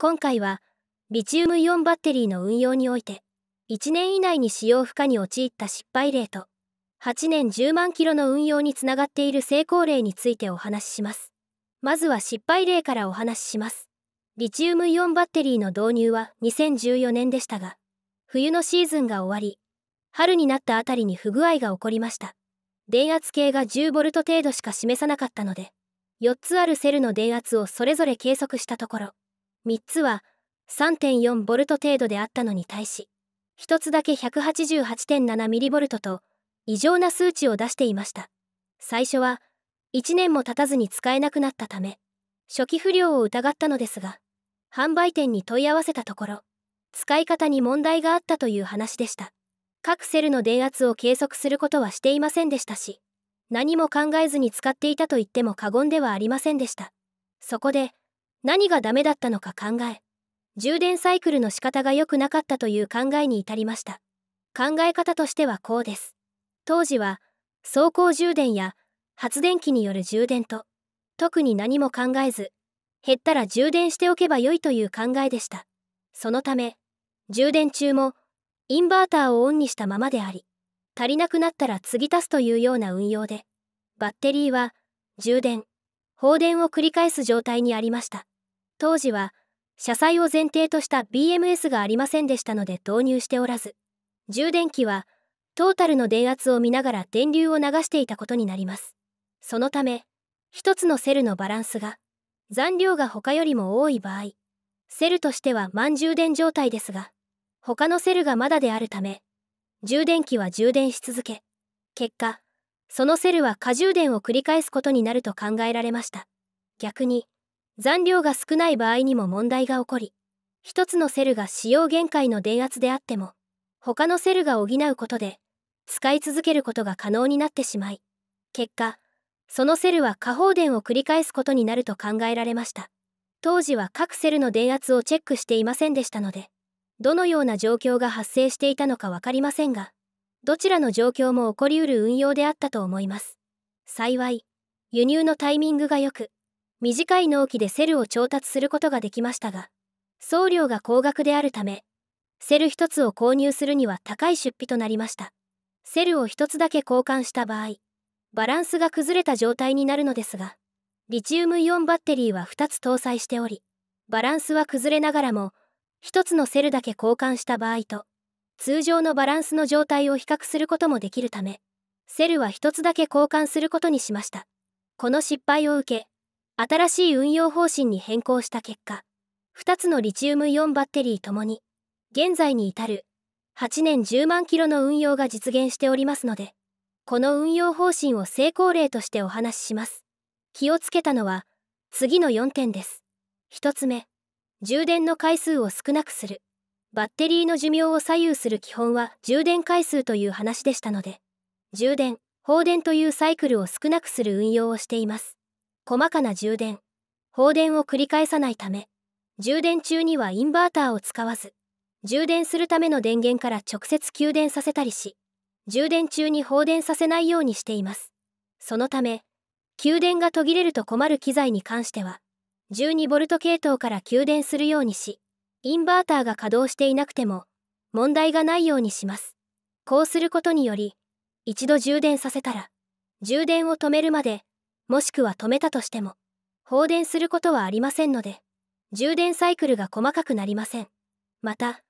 今回はリチウムイオンバッテリーの運用において1年以内に使用不可に陥った失敗例と8年10万キロの運用につながっている成功例についてお話ししますまずは失敗例からお話ししますリチウムイオンバッテリーの導入は2014年でしたが冬のシーズンが終わり春になったあたりに不具合が起こりました電圧計が 10V 程度しか示さなかったので4つあるセルの電圧をそれぞれ計測したところ3つは 3.4V 程度であったのに対し1つだけ 188.7mV と異常な数値を出していました最初は1年も経たずに使えなくなったため初期不良を疑ったのですが販売店に問い合わせたところ使い方に問題があったという話でした各セルの電圧を計測することはしていませんでしたし何も考えずに使っていたと言っても過言ではありませんでしたそこで何がダメだったのか考え充電サイクルの仕方が良くなかったという考えに至りました考え方としてはこうです当時は走行充電や発電機による充電と特に何も考えず減ったら充電しておけば良いという考えでしたそのため充電中もインバーターをオンにしたままであり足りなくなったら継ぎ足すというような運用でバッテリーは充電放電を繰り返す状態にありました当時は車載を前提とした BMS がありませんでしたので導入しておらず充電器はトータルの電圧を見ながら電流を流していたことになりますそのため1つのセルのバランスが残量が他よりも多い場合セルとしては満充電状態ですが他のセルがまだであるため充電器は充電し続け結果そのセルは過充電を繰り返すことになると考えられました逆に残量が少ない場合にも問題が起こり1つのセルが使用限界の電圧であっても他のセルが補うことで使い続けることが可能になってしまい結果そのセルは過放電を繰り返すことになると考えられました当時は各セルの電圧をチェックしていませんでしたのでどのような状況が発生していたのか分かりませんがどちらの状況も起こりうる運用であったと思います。幸い、輸入のタイミングが良く、短い納期でセルを調達することができましたが、送料が高額であるため、セル1つを購入するには高い出費となりました。セルを1つだけ交換した場合、バランスが崩れた状態になるのですが、リチウムイオンバッテリーは2つ搭載しており、バランスは崩れながらも、1つのセルだけ交換した場合と、通常のバランスの状態を比較することもできるためセルは1つだけ交換することにしましたこの失敗を受け新しい運用方針に変更した結果2つのリチウムイオンバッテリーともに現在に至る8年10万キロの運用が実現しておりますのでこの運用方針を成功例としてお話しします気をつけたのは次の4点です1つ目充電の回数を少なくするバッテリーの寿命を左右する基本は充電回数という話でしたので、充電、放電というサイクルを少なくする運用をしています。細かな充電、放電を繰り返さないため、充電中にはインバーターを使わず、充電するための電源から直接給電させたりし、充電中に放電させないようにしています。そのため、給電が途切れると困る機材に関しては、12V 系統から給電するようにし、インバーターが稼働していなくても問題がないようにしますこうすることにより一度充電させたら充電を止めるまでもしくは止めたとしても放電することはありませんので充電サイクルが細かくなりませんまた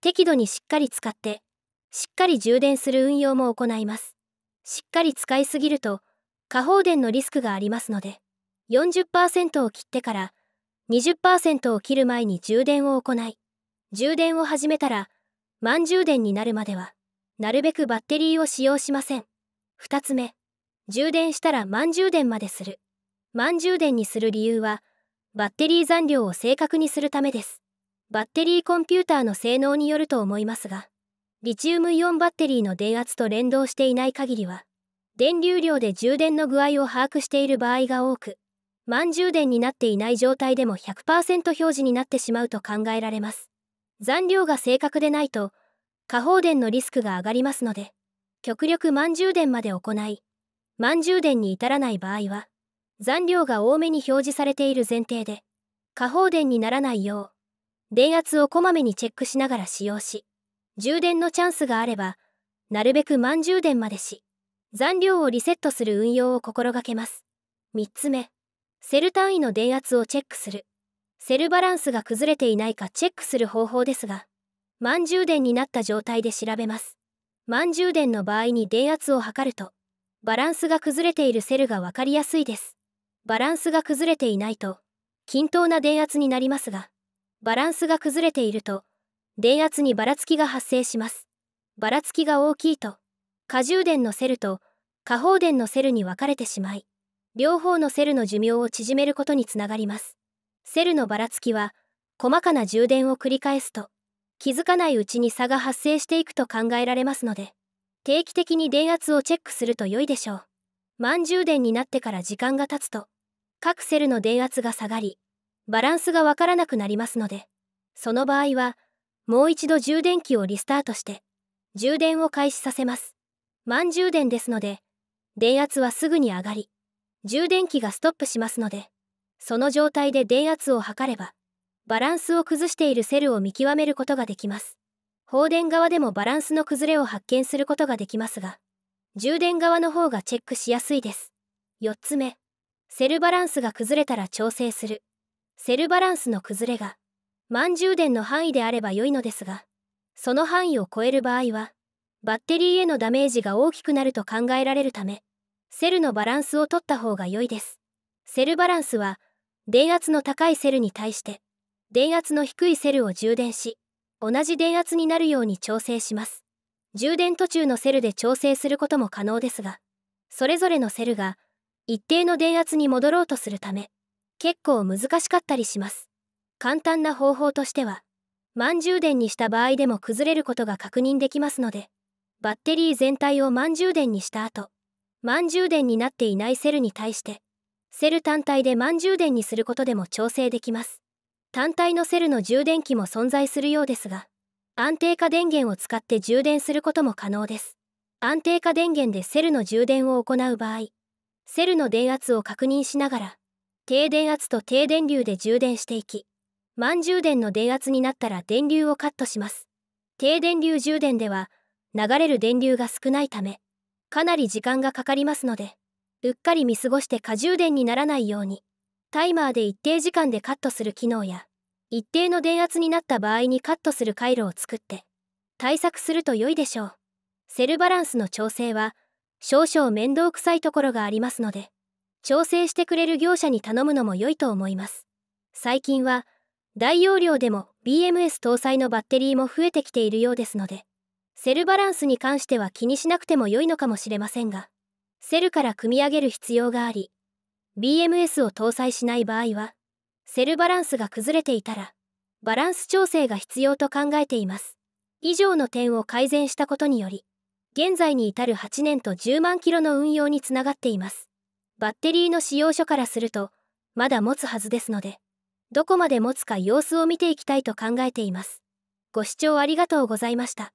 適度にしっかり使ってしっかり充電する運用も行いますしっかり使いすぎると過放電のリスクがありますので40%を切ってから20%を切る前に充電を行い充電を始めたら満充電になるまではなるべくバッテリーを使用しません2つ目充電したら満充電までする満充電にする理由はバッテリー残量を正確にするためですバッテリーコンピューターの性能によると思いますがリチウムイオンバッテリーの電圧と連動していない限りは電流量で充電の具合を把握している場合が多く満充電になっていない状態でも100%表示になってしまうと考えられます。残量が正確でないと、下放電のリスクが上がりますので、極力満充電まで行い、満充電に至らない場合は、残量が多めに表示されている前提で、下放電にならないよう、電圧をこまめにチェックしながら使用し、充電のチャンスがあれば、なるべく満充電までし、残量をリセットする運用を心がけます。3つ目、セル単位の電圧をチェックする。セルバランスが崩れていないかチェックする方法ですが、満充電になった状態で調べます。満充電の場合に電圧を測ると、バランスが崩れているセルが分かりやすいです。バランスが崩れていないと、均等な電圧になりますが、バランスが崩れていると、電圧にばらつきが発生します。ばらつきが大きいと、過充電のセルと過放電のセルに分かれてしまい、両方のセルの寿命を縮めることにつながりますセルのばらつきは細かな充電を繰り返すと気づかないうちに差が発生していくと考えられますので定期的に電圧をチェックすると良いでしょう満充電になってから時間が経つと各セルの電圧が下がりバランスがわからなくなりますのでその場合はもう一度充電器をリスタートして充電を開始させます満充電ですので電圧はすぐに上がり充電器がストップしますのでその状態で電圧を測ればバランスを崩しているセルを見極めることができます放電側でもバランスの崩れを発見することができますが充電側の方がチェックしやすいです4つ目セルバランスが崩れたら調整するセルバランスの崩れが満充電の範囲であれば良いのですがその範囲を超える場合はバッテリーへのダメージが大きくなると考えられるためセルのバランスを取った方が良いです。セルバランスは、電圧の高いセルに対して、電圧の低いセルを充電し、同じ電圧になるように調整します。充電途中のセルで調整することも可能ですが、それぞれのセルが一定の電圧に戻ろうとするため、結構難しかったりします。簡単な方法としては、満充電にした場合でも崩れることが確認できますので、バッテリー全体を満充電にした後、満充電になっていないセルに対してセル単体で満充電にすることでも調整できます単体のセルの充電器も存在するようですが安定化電源を使って充電することも可能です安定化電源でセルの充電を行う場合セルの電圧を確認しながら低電圧と低電流で充電していき満充電の電圧になったら電流をカットします低電流充電では流れる電流が少ないためかなり時間がかかりますのでうっかり見過ごして過充電にならないようにタイマーで一定時間でカットする機能や一定の電圧になった場合にカットする回路を作って対策すると良いでしょうセルバランスの調整は少々面倒くさいところがありますので調整してくれる業者に頼むのも良いと思います最近は大容量でも BMS 搭載のバッテリーも増えてきているようですのでセルバランスに関しては気にしなくても良いのかもしれませんが、セルから組み上げる必要があり、BMS を搭載しない場合は、セルバランスが崩れていたら、バランス調整が必要と考えています。以上の点を改善したことにより、現在に至る8年と10万キロの運用につながっています。バッテリーの使用書からすると、まだ持つはずですので、どこまで持つか様子を見ていきたいと考えています。ご視聴ありがとうございました。